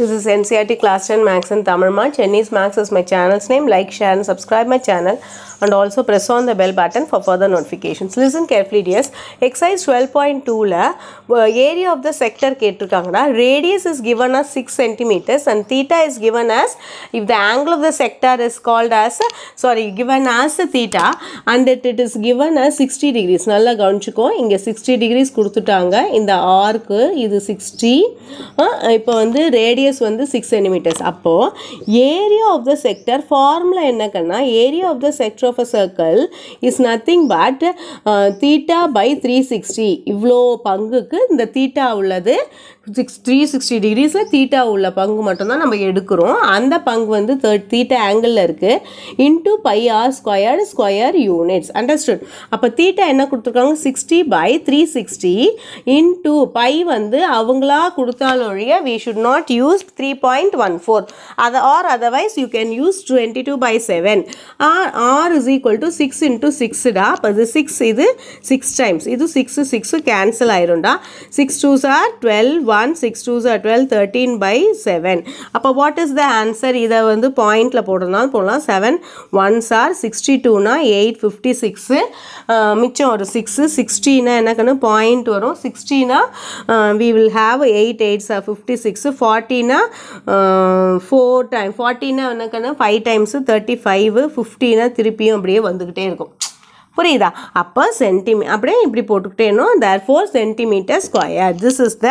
This is NCERT Class 10 Max and Tamarma. Chinese Max is my channel's name. Like, share and subscribe my channel and also press on the bell button for further notifications. Listen carefully dears. Exercise 12.2 la uh, area of the sector கேட்டிருக்காங்கடா. Radius is given as 6 centimeters and theta is given as if the angle of the sector is called as sorry given as theta and it, it is given as 60 degrees. Nalla கவனிச்சுக்கோ. Inge 60 degrees In the arc, இது 60 இப்போ the radius. Radius வந்து six centimeters அப்போது area of the sector formula என்னக்கன்னா area of the sector of a circle is nothing but theta by three sixty இவ்வளோ பங்குக்கு இந்த theta உள்ளது six three sixty டிகிரிஸில் தீட்டா உள்ள பங்கு மட்டும்தான் நம்ம எடுக்கிறோம் அந்த பங்கு வந்து தேர்ட் தீட்டா ஆங்கிளில் இருக்குது into pi r square square units understood அப்போ தீட்டா என்ன கொடுத்துருக்காங்க sixty by three sixty into pi வந்து அவங்களா கொடுத்தாலொழிய we should not use one 3.14 other or otherwise you can use 22 by 7 seven r is equal to 6 into 6 சிக்ஸுடா அப்போ இது 6 இது 6 times இது 6 6 cancel ஆயிரும்டா 6 2s are 12 1 6 two are 12 13 by 7 அப்போ what is the answer இதை வந்து பாயிண்டில் போடுறதுனால போடலாம் 7 sixty are eight fifty six மிச்சம் ஒரு 6 சிக்ஸ்டீனா என்ன கண்ணு பாயிண்ட் வரும் சிக்ஸ்டீனா we will have eight eights fifty six forty four time ஃபார்ட்டினா கண்ணா ஃபைவ் டைம்ஸு தேர்ட்டி ஃபைவ் ஃபிஃப்டினா திருப்பியும் அப்படியே வந்துக்கிட்டே இருக்கும் புரியுதா அப்போ சென்டிமீ அப்படியே இப்படி போட்டுக்கிட்டேனோ there four centimeter square this is the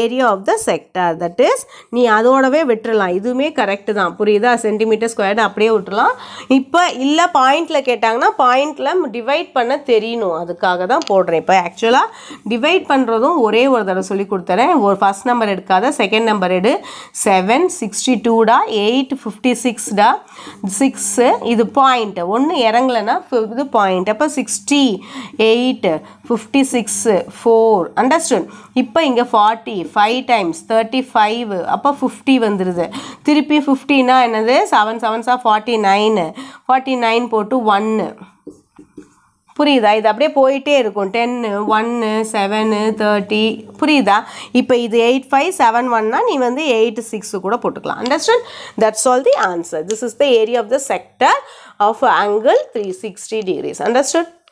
area of the sector that is நீ அதோடவே விட்டுடலாம் இதுவுமே கரெக்டு தான் புரியுதா சென்டிமீட்டர் ஸ்கொயர் அப்படியே விட்டுலாம் இப்போ இல்லை பாயிண்டில் கேட்டாங்கன்னா பாயிண்டில் டிவைட் பண்ண தெரியணும் அதுக்காக தான் போடுறேன் இப்போ ஆக்சுவலாக டிவைட் பண்ணுறதும் ஒரே ஒரு தடவை சொல்லி கொடுத்துறேன் ஒரு ஃபஸ்ட் நம்பர் எடுக்காத செகண்ட் நம்பர் எடு செவன் சிக்ஸ்டி டூடா எயிட் ஃபிஃப்டி சிக்ஸ்டா சிக்ஸு இது பாயிண்ட்டு ஒன்று இறங்கலைன்னா இது பாயிண்ட் எயிட் அப்போ sixty eight fifty six four understood இப்போ இங்கே forty five times thirty five அப்போ ஃபிஃப்டி வந்துடுது திருப்பி ஃபிஃப்டினா என்னது செவன் செவன்ஸாக ஃபார்ட்டி நைனு ஃபார்ட்டி நைன் போட்டு ஒன்று புரியுதா இது அப்படியே போயிட்டே இருக்கும் டென்னு ஒன்று செவனு தேர்ட்டி புரியுதா இப்போ இது எயிட் ஃபைவ் செவன் ஒன்னா நீ வந்து எயிட் சிக்ஸு கூட போட்டுக்கலாம் understand that's all the answer this is the area of the sector of angle three sixty degrees understand